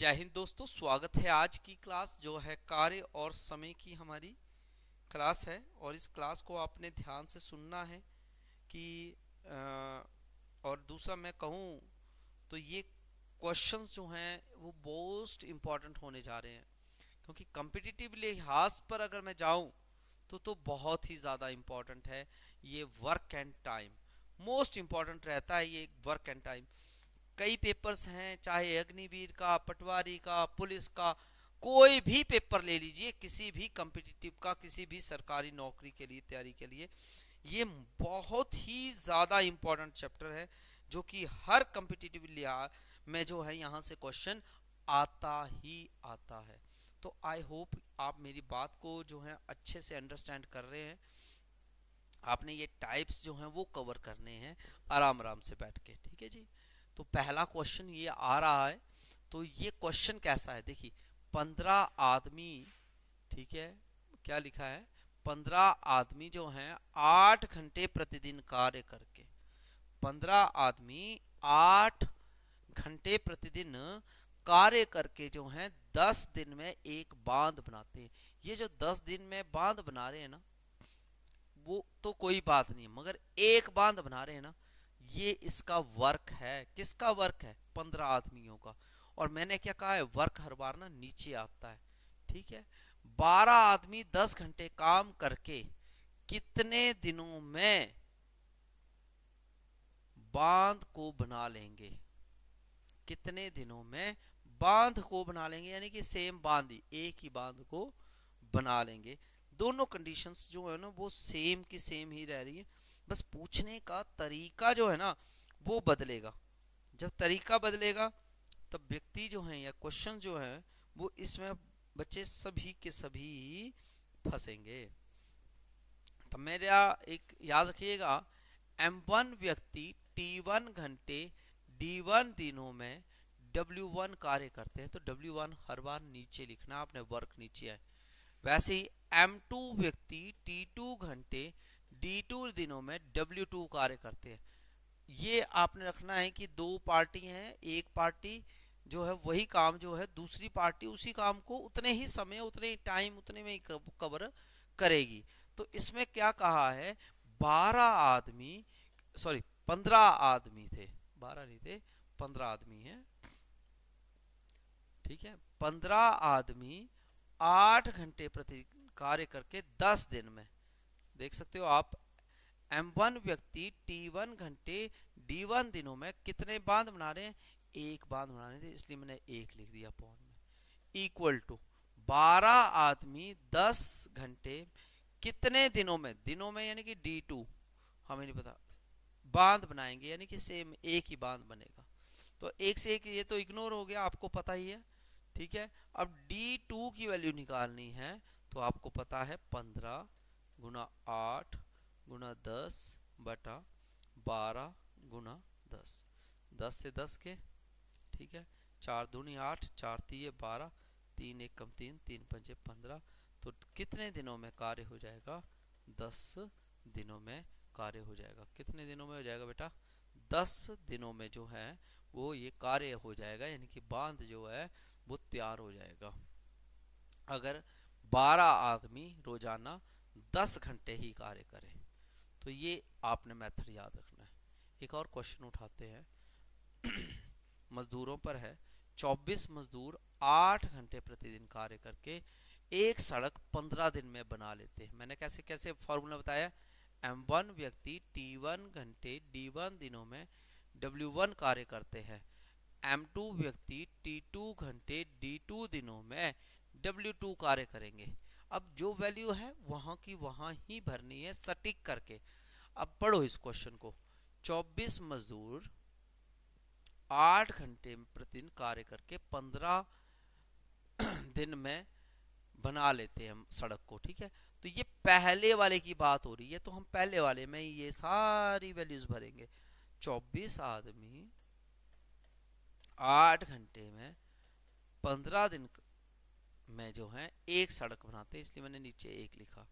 जय हिंद दोस्तों स्वागत है आज की क्लास जो है कार्य और समय की हमारी क्लास है और इस क्लास को आपने ध्यान से सुनना है कि आ, और दूसरा मैं कहूँ तो ये क्वेश्चंस जो हैं वो मोस्ट इम्पॉर्टेंट होने जा रहे हैं क्योंकि कम्पिटिटिव लिहाज पर अगर मैं जाऊँ तो तो बहुत ही ज़्यादा इम्पॉर्टेंट है ये work and time most important रहता है ये वर्क एंड टाइम कई पेपर्स हैं चाहे अग्निवीर का पटवारी का पुलिस का कोई भी पेपर ले लीजिए किसी भी कम्पिटिटिव का किसी भी सरकारी नौकरी के लिए तैयारी के लिए ये बहुत ही ज़्यादा इम्पोर्टेंट चैप्टर है जो कि हर लिया में जो है यहाँ से क्वेश्चन आता ही आता है तो आई होप आप मेरी बात को जो है अच्छे से अंडरस्टैंड कर रहे हैं आपने ये टाइप्स जो हैं वो कवर करने हैं आराम आराम से बैठ के ठीक है जी तो पहला क्वेश्चन ये आ रहा है तो ये क्वेश्चन कैसा है देखिए पंद्रह आदमी ठीक है क्या लिखा है पंद्रह आदमी जो हैं आठ घंटे प्रतिदिन कार्य करके पंद्रह आदमी आठ घंटे प्रतिदिन कार्य करके जो हैं दस दिन में एक बांध बनाते हैं ये जो दस दिन में बांध बना रहे हैं ना वो तो कोई बात नहीं मगर एक बांध बना रहे हैं ना ये इसका वर्क है किसका वर्क है पंद्रह आदमियों का और मैंने क्या कहा है वर्क हर बार ना नीचे आता है ठीक है बारह आदमी दस घंटे काम करके कितने दिनों में बांध को बना लेंगे कितने दिनों में बांध को बना लेंगे यानी कि सेम बांध एक ही बांध को बना लेंगे दोनों कंडीशंस जो है ना वो सेम की सेम ही रह रही है बस पूछने का तरीका जो है ना वो बदलेगा जब तरीका बदलेगा तब व्यक्ति जो है या क्वेश्चन जो है वो इसमें बच्चे सभी के सभी फंसेंगे तो मेरा एक याद रखिएगा M1 व्यक्ति T1 घंटे D1 दिनों में W1 कार्य करते हैं तो W1 हर बार नीचे लिखना अपने वर्क नीचे है वैसे ही M2 व्यक्ति T2 घंटे डी टू दिनों में डब्ल्यू टू कार्य करते हैं ये आपने रखना है कि दो पार्टी हैं एक पार्टी जो है वही काम जो है दूसरी पार्टी उसी काम को उतने ही समय उतने ही टाइम उतने में ही कवर करेगी तो इसमें क्या कहा है बारह आदमी सॉरी पंद्रह आदमी थे बारह नहीं थे पंद्रह आदमी हैं ठीक है पंद्रह आदमी आठ घंटे प्रति कार्य करके दस दिन में देख सकते हो आप M1 व्यक्ति T1 घंटे D1 दिनों में कितने बांध बना रहे हैं एक बांध बना रहे थे इसलिए मैंने एक लिख दिया पॉन में इक्वल टू बारह आदमी दस घंटे कितने दिनों में दिनों में यानी कि डी टू हमें नहीं पता बांध बनाएंगे यानी कि सेम एक ही बांध बनेगा तो एक से एक ये तो इग्नोर हो गया आपको पता ही है ठीक है अब डी टू की वैल्यू निकालनी है तो आपको पता है पंद्रह गुना आठ गुना दस बटा बारह गुना दस दस से दस के ठीक है चार दूनी आठ चार तीय बारह तीन एक कम तीन तीन पंजे पंद्रह तो कितने दिनों में कार्य हो जाएगा दस दिनों में कार्य हो जाएगा कितने दिनों में हो जाएगा बेटा दस दिनों में जो है वो ये कार्य हो जाएगा यानी कि बांध जो है वो तैयार हो जाएगा अगर बारह आदमी रोजाना दस घंटे ही कार्य करें तो ये आपने मेथड याद रखना है एक और क्वेश्चन उठाते हैं मजदूरों पर है 24 मजदूर 8 घंटे प्रतिदिन कार्य करके एक सड़क 15 दिन में बना लेते हैं मैंने कैसे कैसे फॉर्मूला बताया M1 व्यक्ति T1 घंटे D1 दिनों में W1 कार्य करते हैं M2 व्यक्ति T2 घंटे D2 दिनों में W2 कार्य करेंगे अब जो वैल्यू है वहां की वहां ही भरनी है सटीक करके अब पढ़ो इस क्वेश्चन को 24 मजदूर आठ घंटे प्रतिदिन कार्य करके पंद्रह दिन में बना लेते हैं हम सड़क को ठीक है तो ये पहले वाले की बात हो रही है तो हम पहले वाले में ये सारी वैल्यूज भरेंगे 24 आदमी आठ घंटे में पंद्रह दिन में जो है एक सड़क बनाते इसलिए मैंने नीचे एक लिखा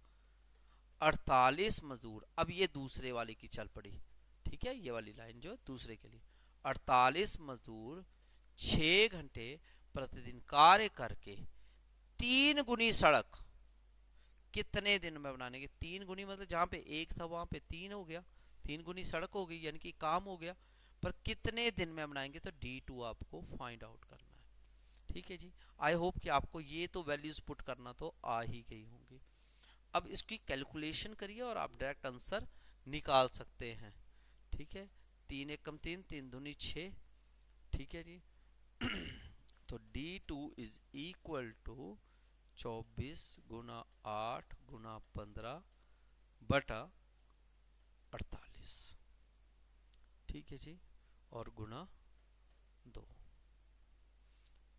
अड़तालीस मजदूर अब ये दूसरे वाले की चल पड़ी ठीक है ये वाली लाइन जो दूसरे के लिए अड़तालीस मजदूर छ घंटे प्रतिदिन कार्य करके तीन गुनी सड़क कितने दिन में बनाने के तीन गुनी मतलब जहाँ पे एक था वहां पे तीन हो गया तीन गुनी सड़क हो गई यानी कि काम हो गया पर कितने दिन में बनाएंगे तो डी टू आपको फाइंड आउट करना ठीक है जी आई होप कि आपको ये तो वैल्यूज़ पुट करना तो आ ही गई होंगी अब इसकी कैलकुलेशन करिए और आप डायरेक्ट आंसर निकाल सकते हैं ठीक है तीन एक कम तीन तीन दूनी छः ठीक है जी तो D two is equal to चौबीस गुना आठ गुना पंद्रह बटा अड़तालीस ठीक है जी और गुना दो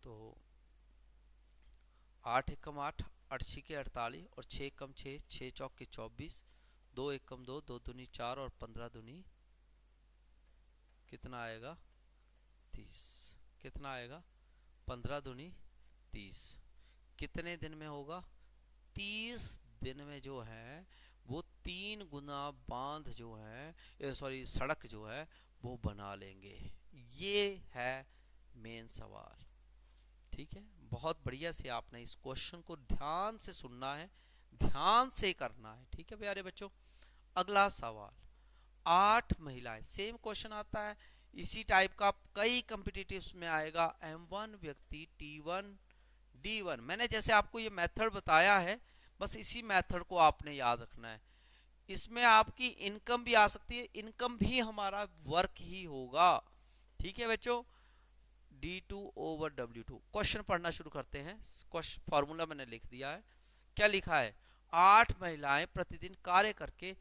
तो आठ एकम आठ अड़सी के अड़तालीस और छः एकम छः छः चौक के चौबीस दो एकम दो दो दुनी चार और पंद्रह दुनी कितना आएगा तीस कितना आएगा पंद्रह दुनी तीस कितने दिन में होगा तीस दिन में जो है वो तीन गुना बांध जो है सॉरी सड़क जो है वो बना लेंगे ये है मेन सवाल ठीक है बहुत बढ़िया से आपने इस क्वेश्चन को ध्यान से सुनना है ध्यान से करना है ठीक है प्यारे बच्चों अगला सवाल आठ महिलाएं सेम क्वेश्चन आता है इसी टाइप का कई कम्पिटिटिव में आएगा एम वन व्यक्ति टी वन डी वन मैंने जैसे आपको ये मेथड बताया है बस इसी मेथड को आपने याद रखना है इसमें आपकी इनकम भी आ सकती है इनकम भी हमारा वर्क ही होगा ठीक है बच्चों D two over W two question पढ़ना शुरू करते हैं क्वेश्चन फॉर्मूला मैंने लिख दिया है क्या लिखा है आठ महिलाएं प्रतिदिन कार्य करके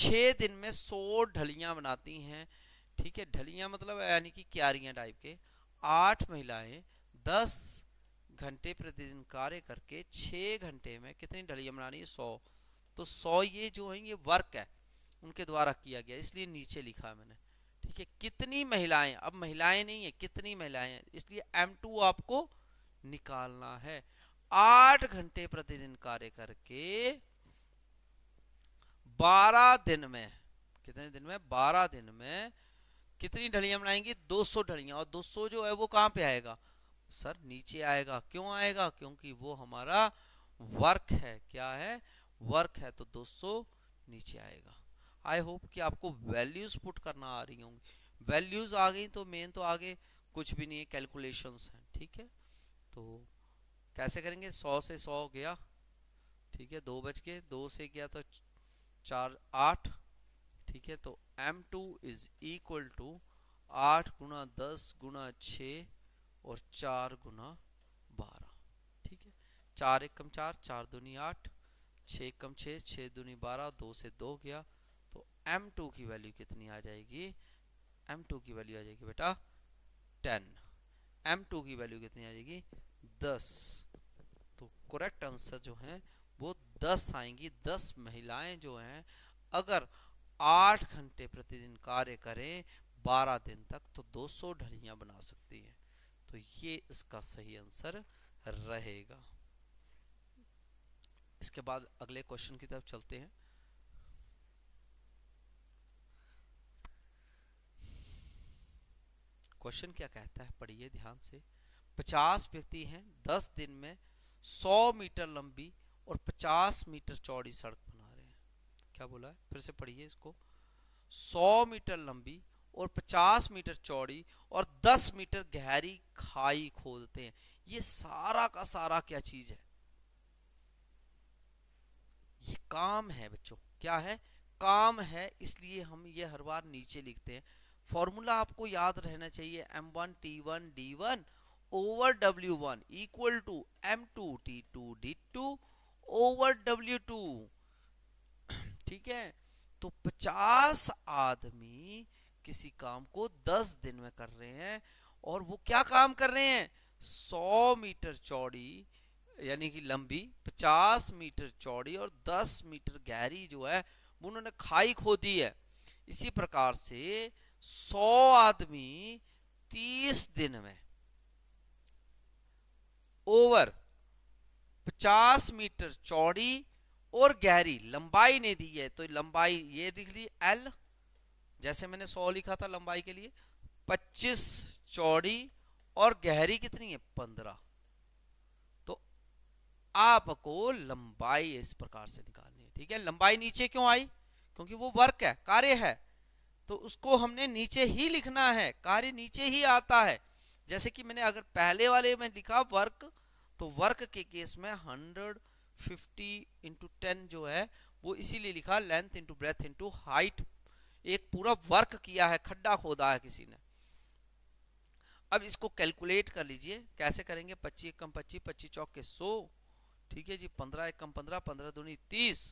छः दिन में सौ ढलियां बनाती हैं ठीक है ढलियां मतलब यानी कि क्यारियां टाइप के आठ महिलाएं दस घंटे प्रतिदिन कार्य करके छः घंटे में कितनी ढलियां बनानी है सौ तो सौ ये जो है ये वर्क है उनके द्वारा किया गया इसलिए नीचे लिखा है मैंने देखिए कितनी महिलाएं अब महिलाएं नहीं है कितनी महिलाएं इसलिए M2 आपको निकालना है आठ घंटे प्रतिदिन कार्य करके बारह दिन में कितने दिन में बारह दिन में कितनी ढलियां बनाएंगी सौ ढलियां और दो सौ जो है वो कहां पे आएगा सर नीचे आएगा क्यों आएगा क्योंकि वो हमारा वर्क है क्या है वर्क है तो दो सौ नीचे आएगा आई होप कि आपको वैल्यूज़ पुट करना आ रही होंगी वैल्यूज़ आ गई तो मेन तो आगे कुछ भी नहीं है कैलकुलेशंस हैं ठीक है तो कैसे करेंगे सौ से सौ गया ठीक है दो बज के दो से गया तो चार आठ ठीक है तो M two is equal to आठ गुना दस गुना छ और चार गुना बारह ठीक है चार एक कम चार चार दूनी आठ छः कम छः छः दूनी बारह दो से दो गया एम टू की वैल्यू कितनी आ जाएगी एम टू की वैल्यू आ जाएगी बेटा टेन एम टू की वैल्यू कितनी आ जाएगी दस तो करेक्ट आंसर जो है वो दस आएंगी दस महिलाएं जो हैं अगर आठ घंटे प्रतिदिन कार्य करें बारह दिन तक तो दो सौ ढलियाँ बना सकती हैं तो ये इसका सही आंसर रहेगा इसके बाद अगले क्वेश्चन की तरफ चलते हैं क्वेश्चन क्या कहता है पढ़िए ध्यान से 50 व्यक्ति हैं 10 दिन में 100 मीटर लंबी और 50 मीटर चौड़ी सड़क बना रहे हैं क्या बोला है फिर से पढ़िए इसको 100 मीटर लंबी और 50 मीटर चौड़ी और 10 मीटर गहरी खाई खोदते हैं ये सारा का सारा क्या चीज है ये काम है बच्चों क्या है काम है इसलिए हम ये हर बार नीचे लिखते हैं फॉर्मूला आपको याद रहना चाहिए M one T one D one over W one equal to M two T two D two over W two ठीक है तो 50 आदमी किसी काम को 10 दिन में कर रहे हैं और वो क्या काम कर रहे हैं 100 मीटर चौड़ी यानी कि लंबी 50 मीटर चौड़ी और 10 मीटर गहरी जो है उन्होंने खाई खोदी है इसी प्रकार से सौ आदमी तीस दिन में ओवर पचास मीटर चौड़ी और गहरी लंबाई ने दी है तो लंबाई ये लिख दी एल जैसे मैंने सौ लिखा था लंबाई के लिए पच्चीस चौड़ी और गहरी कितनी है पंद्रह तो आपको लंबाई इस प्रकार से निकालनी है ठीक है लंबाई नीचे क्यों आई क्योंकि वो वर्क है कार्य है तो उसको हमने नीचे ही लिखना है कार्य नीचे ही आता है जैसे कि मैंने अगर पहले वाले में लिखा वर्क तो वर्क के केस में हंड्रेड फिफ्टी इंटू टेन जो है वो इसीलिए लिखा length into breadth into height एक पूरा वर्क किया है खड्डा खोदा है किसी ने अब इसको कैलकुलेट कर लीजिए कैसे करेंगे पच्चीस कम पच्चीस पच्चीस चौके सौ ठीक है जी पंद्रह एक कम पंद्रह पंद्रह दूनी तीस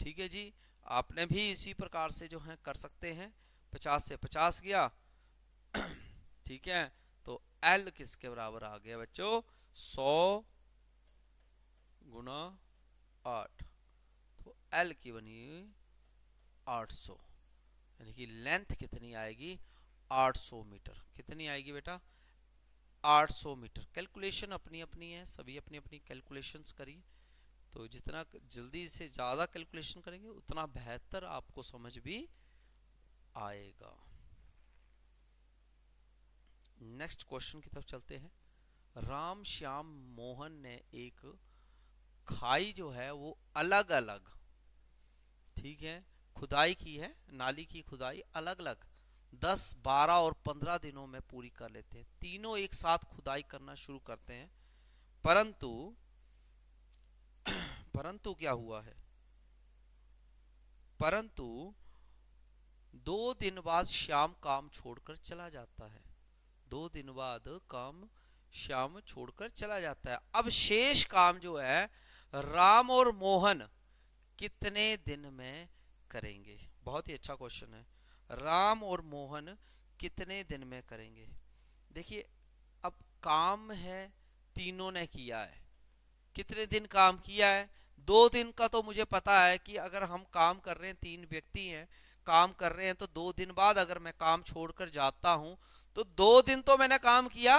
ठीक है जी आपने भी इसी प्रकार से जो है कर सकते हैं पचास से पचास गया ठीक है तो एल किसके बराबर आ गया बच्चों सौ गुना आठ तो एल की बनी आठ सौ यानी कि लेंथ कितनी आएगी आठ सौ मीटर कितनी आएगी बेटा आठ सौ मीटर कैलकुलेशन अपनी अपनी है सभी अपनी अपनी कैलकुलेशंस करिए तो जितना जल्दी से ज़्यादा कैलकुलेशन करेंगे उतना बेहतर आपको समझ भी आएगा नेक्स्ट क्वेश्चन की तरफ चलते हैं राम श्याम मोहन ने एक खाई जो है वो अलग अलग ठीक है खुदाई की है नाली की खुदाई अलग अलग दस बारह और पंद्रह दिनों में पूरी कर लेते हैं तीनों एक साथ खुदाई करना शुरू करते हैं परंतु परंतु क्या हुआ है परंतु दो दिन बाद श्याम काम छोड़कर चला जाता है दो दिन बाद काम श्याम छोड़कर चला जाता है अब शेष काम जो है राम और मोहन कितने दिन में करेंगे बहुत ही अच्छा क्वेश्चन है राम और मोहन कितने दिन में करेंगे देखिए अब काम है तीनों ने किया है कितने दिन काम किया है दो दिन का तो मुझे पता है कि अगर हम काम कर रहे हैं तीन व्यक्ति हैं काम कर रहे हैं तो दो दिन बाद अगर मैं काम छोड़कर जाता हूं तो दो दिन तो मैंने काम किया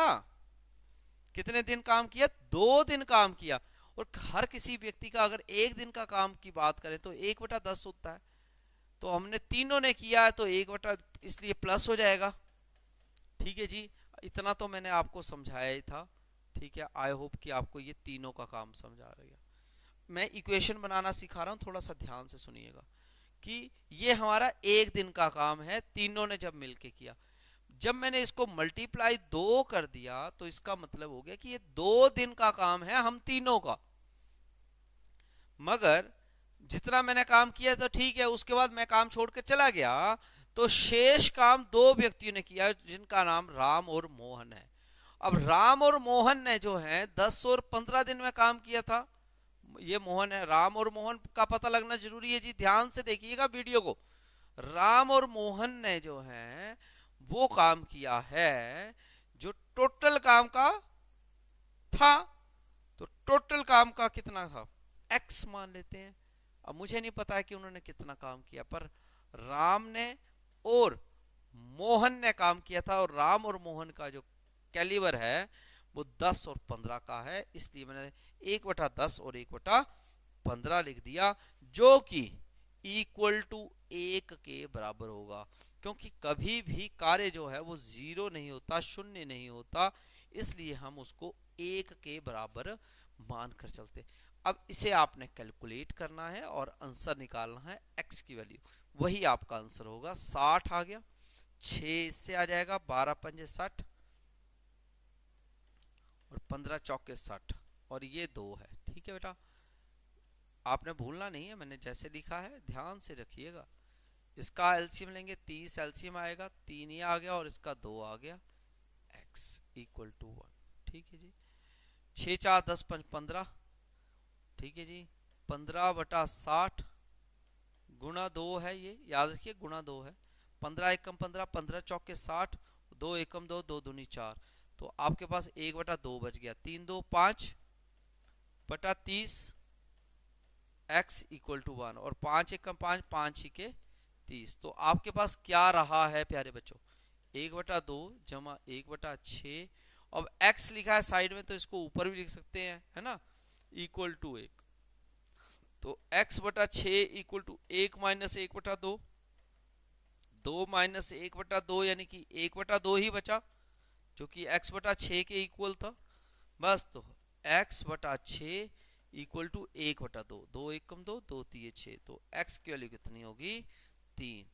कितने दिन काम किया दो दिन काम किया और हर किसी व्यक्ति का अगर एक दिन का काम की बात करें तो एक बटा दस होता है तो हमने तीनों ने किया है तो एक बटा इसलिए प्लस हो जाएगा ठीक है जी इतना तो मैंने आपको समझाया ही था ठीक है आई होप कि आपको ये तीनों का काम समझ आ गया मैं इक्वेशन बनाना सिखा रहा हूँ थोड़ा सा ध्यान से सुनिएगा कि ये हमारा एक दिन का काम है तीनों ने जब मिलके किया जब मैंने इसको मल्टीप्लाई दो कर दिया तो इसका मतलब हो गया कि ये दो दिन का काम है हम तीनों का मगर जितना मैंने काम किया तो ठीक है उसके बाद मैं काम छोड़ चला गया तो शेष काम दो व्यक्तियों ने किया जिनका नाम राम और मोहन है अब राम और मोहन ने जो है दस और पंद्रह दिन में काम किया था ये मोहन है राम और मोहन का पता लगना जरूरी है जी ध्यान से देखिएगा वीडियो को राम और मोहन ने जो है वो काम किया है जो टोटल काम का था तो टोटल काम का कितना था एक्स मान लेते हैं अब मुझे नहीं पता है कि उन्होंने कितना काम किया पर राम ने और मोहन ने काम किया था और राम और मोहन का जो कैलिवर है वो 10 और 15 का है इसलिए मैंने एक बटा दस और एक बटा पंद्रह लिख दिया जो कि इक्वल टू एक के बराबर होगा क्योंकि कभी भी कार्य जो है वो जीरो नहीं होता शून्य नहीं होता इसलिए हम उसको एक के बराबर मान कर चलते अब इसे आपने कैलकुलेट करना है और आंसर निकालना है एक्स की वैल्यू वही आपका आंसर होगा साठ आ गया 6 इससे आ जाएगा बारह पंजे साठ पंद्रह चौके साठ और ये दो है ठीक है बेटा आपने भूलना नहीं है मैंने जैसे लिखा है ध्यान से रखिएगा इसका एलसीएम लेंगे तीस एलसीएम आएगा तीन ही आ गया और इसका दो आ गया एक्स इक्वल टू वन ठीक है जी छः चार दस पंच पंद्रह ठीक है जी पंद्रह बटा साठ गुणा दो है ये याद रखिए गुणा दो है पंद्रह एकम पंद्रह पंद्रह चौके साठ दो एकम दो दो दूनी चार तो आपके पास एक बटा दो बच गया तीन दो पांच बटा तीस एक्स इक्वल टू वन और पांच एक कम पांच पांच ही के तीस तो आपके पास क्या रहा है प्यारे बच्चों एक बटा दो जमा एक बटा छः अब एक्स लिखा है साइड में तो इसको ऊपर भी लिख सकते हैं है ना इक्वल टू एक तो एक्स बटा छ इक्वल टू एक माइनस एक बटा दो दो माइनस एक बटा दो यानी कि एक बटा दो ही बचा जो कि x बटा छः के इक्वल था बस तो x बटा छः इक्वल टू एक बटा दो दो एक कम दो दो तीय छः तो x की वैल्यू कितनी होगी तीन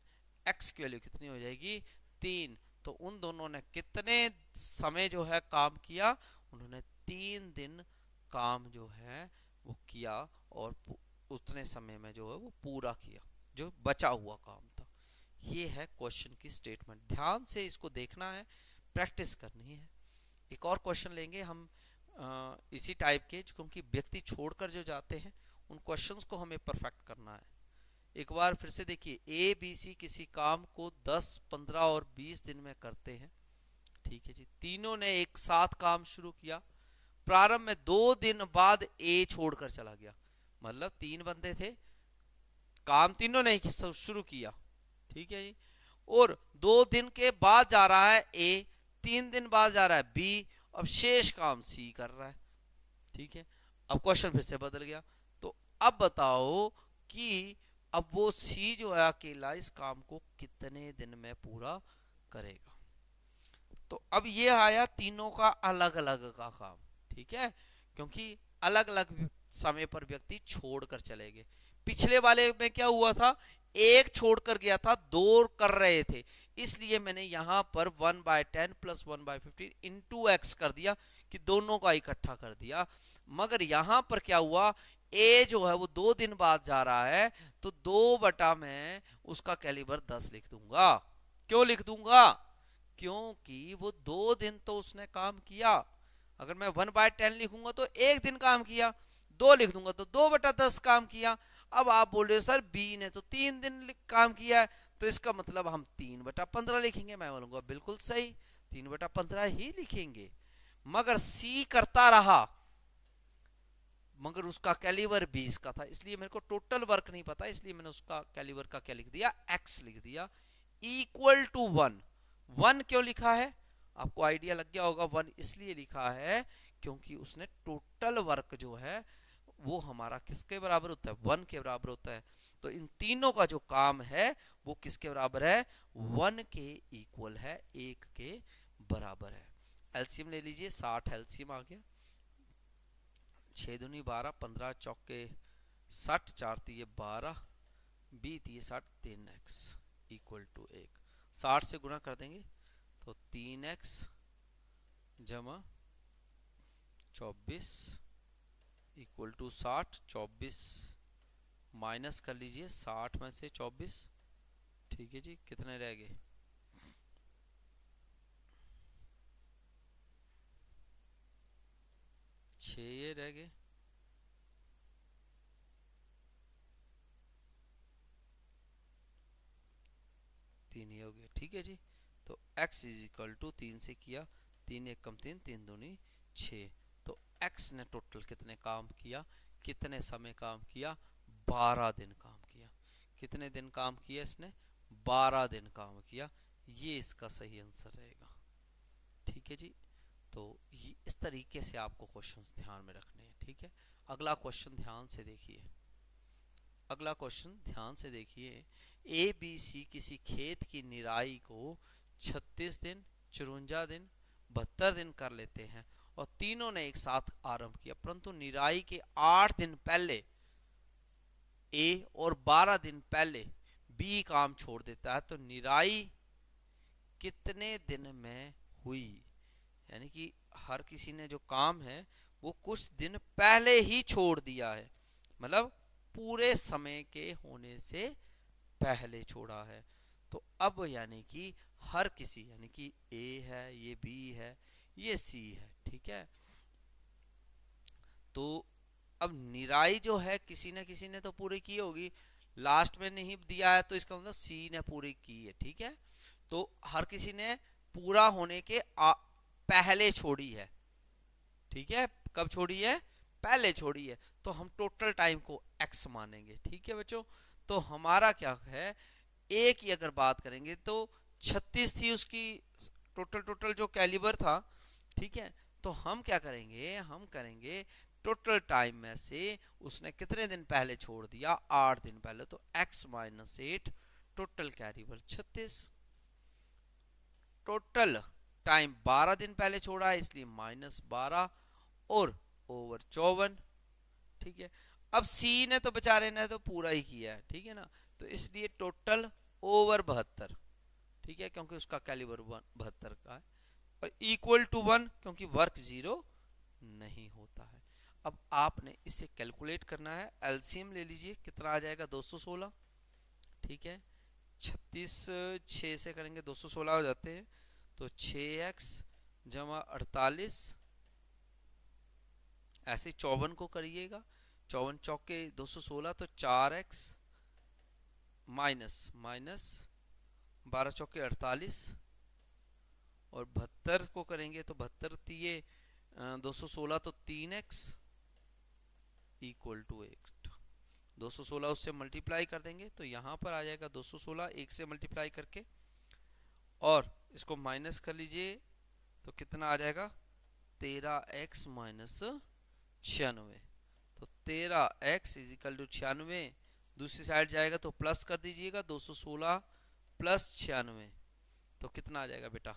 x की वैल्यू कितनी हो जाएगी तीन तो उन दोनों ने कितने समय जो है काम किया उन्होंने तीन दिन काम जो है वो किया और उतने समय में जो है वो पूरा किया जो बचा हुआ काम था ये है क्वेश्चन की स्टेटमेंट ध्यान से इसको देखना है प्रैक्टिस करनी है एक और क्वेश्चन लेंगे हम इसी टाइप के क्योंकि व्यक्ति छोड़कर जो जाते हैं उन क्वेश्चंस को हमें परफेक्ट करना है एक बार फिर से देखिए ए बी सी किसी काम को 10, 15 और 20 दिन में करते हैं ठीक है जी तीनों ने एक साथ काम शुरू किया प्रारंभ में दो दिन बाद ए छोड़कर चला गया मतलब तीन बंदे थे काम तीनों ने शुरू किया ठीक है जी और दो दिन के बाद जा रहा है ए तीन दिन बाद जा रहा है बी अब शेष काम सी कर रहा है ठीक है अब क्वेश्चन फिर से बदल गया तो अब बताओ कि अब वो सी जो है अकेला इस काम को कितने दिन में पूरा करेगा तो अब ये आया तीनों का अलग अलग का काम ठीक है क्योंकि अलग अलग समय पर व्यक्ति छोड़कर चले गए पिछले वाले में क्या हुआ था एक छोड़कर गया था दो कर रहे थे इसलिए मैंने यहाँ पर one by ten plus one by fifteen into X कर दिया कि दोनों का इकट्ठा कर दिया मगर यहाँ पर क्या हुआ ए जो है वो दो दिन बाद जा रहा है तो दो बटा मैं उसका कैलिबर दस लिख दूंगा क्यों लिख दूंगा क्योंकि वो दो दिन तो उसने काम किया अगर मैं वन बाय टेन लिखूंगा तो एक दिन काम किया दो लिख दूंगा तो दो बटा दस काम किया अब आप बोल रहे हो सर बी ने तो तीन दिन काम किया है तो इसका मतलब हम तीन बटा पंद्रह लिखेंगे मैं बोलूंगा बिल्कुल सही तीन बटा पंद्रह ही लिखेंगे मगर सी करता रहा मगर उसका कैलिवर बीस का था इसलिए मेरे को टोटल वर्क नहीं पता इसलिए मैंने उसका कैलिवर का क्या लिख दिया एक्स लिख दिया इक्वल टू वन वन क्यों लिखा है आपको आइडिया लग गया होगा वन इसलिए लिखा है क्योंकि उसने टोटल वर्क जो है वो हमारा किसके बराबर होता है वन के बराबर होता है तो इन तीनों का जो काम है वो किसके बराबर है वन के इक्वल है एक के बराबर है एल्सियम ले लीजिए साठ एल्सियम आ गया छह दुनी बारह पंद्रह चौके साठ चार तीय बारह बी तीय साठ तीन एक्स इक्वल टू एक साठ से गुणा कर देंगे तो तीन एक्स जमा चौबीस इक्वल टू साठ चौबीस माइनस कर लीजिए साठ में से चौबीस ठीक है जी कितने रह गए ये रह गए तीन ही हो गया ठीक है जी तो x इज इक्वल टू तीन से किया तीन एक कम तीन तीन दूनी छ तो x ने टोटल कितने काम किया कितने समय काम किया बारह दिन काम किया कितने दिन काम किया इसने बारह दिन काम किया ये इसका सही आंसर रहेगा ठीक है जी तो ये इस तरीके से आपको क्वेश्चन ध्यान में रखने हैं ठीक है अगला क्वेश्चन ध्यान से देखिए अगला क्वेश्चन ध्यान से देखिए ए बी सी किसी खेत की निराई को 36 दिन चुरुंजा दिन बहत्तर दिन कर लेते हैं और तीनों ने एक साथ आरंभ किया परंतु निराई के आठ दिन पहले ए और 12 दिन पहले बी काम छोड़ देता है तो निराई कितने दिन में हुई यानी कि हर किसी ने जो काम है वो कुछ दिन पहले ही छोड़ दिया है मतलब पूरे समय के होने से पहले छोड़ा है तो अब यानी कि हर किसी यानी कि ए है ये बी है ये सी है ठीक है तो अब निराई जो है किसी न किसी ने तो पूरी की होगी लास्ट में नहीं दिया है तो इसका मतलब सी ने पूरी की है ठीक है तो हर किसी ने पूरा होने के आ, पहले छोड़ी है ठीक है कब छोड़ी है पहले छोड़ी है तो हम टोटल टाइम को एक्स मानेंगे ठीक है बच्चों तो हमारा क्या है एक ही अगर बात करेंगे तो छत्तीस थी उसकी टोटल टोटल जो कैलिबर था ठीक है तो हम क्या करेंगे हम करेंगे टोटल टाइम में से उसने कितने दिन पहले छोड़ दिया आठ दिन पहले तो x minus eight total carry पर छत्तीस टोटल टाइम बारह दिन पहले छोड़ा है इसलिए माइनस बारह और ओवर चौवन ठीक है अब सी ने तो बेचारे ने तो पूरा ही किया है ठीक है ना तो इसलिए टोटल ओवर बहत्तर ठीक है क्योंकि उसका कैलिवर वन बहत्तर का है और इक्वल टू वन क्योंकि वर्क जीरो अब आपने इसे कैलकुलेट करना है एलसीएम ले लीजिए कितना आ जाएगा 216 ठीक है 36 6 से करेंगे 216 हो जाते हैं तो 6x जमा अड़तालीस ऐसे चौवन को करिएगा चौवन चौके 216 तो 4x माइनस माइनस बारह चौके अड़तालीस और बहत्तर को करेंगे तो बहत्तर दिए तो दो सौ सोलह तो तीन एक्स इक्वल टू एक्स सोलह उससे मल्टीप्लाई कर देंगे तो यहाँ पर आ जाएगा दो सौ सोलह एक से मल्टीप्लाई करके और इसको माइनस कर लीजिए तो कितना आ जाएगा तेरह एक्स माइनस छियानवे तो तेरह एक्स इज इक्वल टू छियानवे दूसरी साइड जाएगा तो प्लस कर दीजिएगा दो सौ सोलह प्लस छियानवे तो कितना आ जाएगा बेटा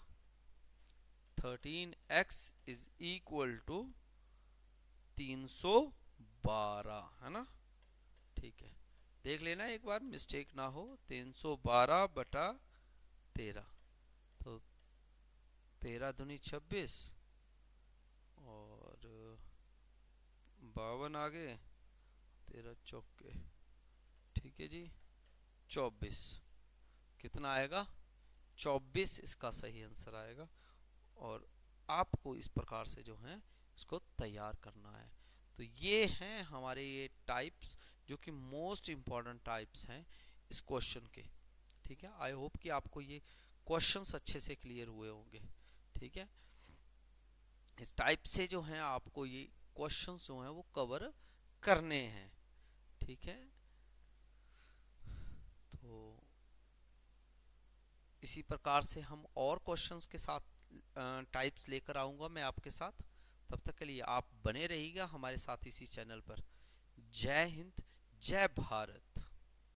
thirteen X is equal to तीन सौ बारह है ना ठीक है देख लेना एक बार मिस्टेक ना हो तीन सौ बारह बटा तेरह तो तेरह धुनी छब्बीस और बावन आगे तेरह चौके ठीक है जी चौबीस कितना आएगा चौबीस इसका सही आंसर आएगा और आपको इस प्रकार से जो है इसको तैयार करना है तो ये हैं हमारे ये टाइप्स जो कि मोस्ट इम्पॉर्टेंट टाइप्स हैं इस क्वेश्चन के ठीक है आई होप कि आपको ये क्वेश्चंस अच्छे से क्लियर हुए होंगे ठीक है इस टाइप से जो है आपको ये क्वेश्चंस जो हैं वो कवर करने हैं ठीक है तो इसी प्रकार से हम और क्वेश्चंस के साथ टाइप्स लेकर आऊँगा मैं आपके साथ तब तक के लिए आप बने रहिएगा हमारे साथ इसी चैनल पर जय हिंद जय भारत